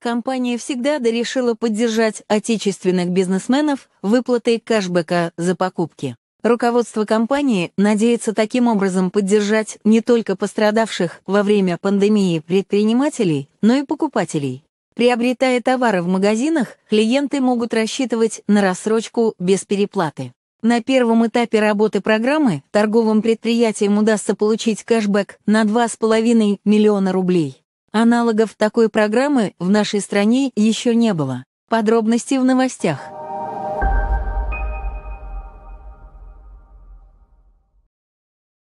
компания всегда дорешила поддержать отечественных бизнесменов выплатой кэшбэка за покупки. Руководство компании надеется таким образом поддержать не только пострадавших во время пандемии предпринимателей, но и покупателей. Приобретая товары в магазинах, клиенты могут рассчитывать на рассрочку без переплаты. На первом этапе работы программы торговым предприятиям удастся получить кэшбэк на 2,5 миллиона рублей. Аналогов такой программы в нашей стране еще не было. Подробности в новостях.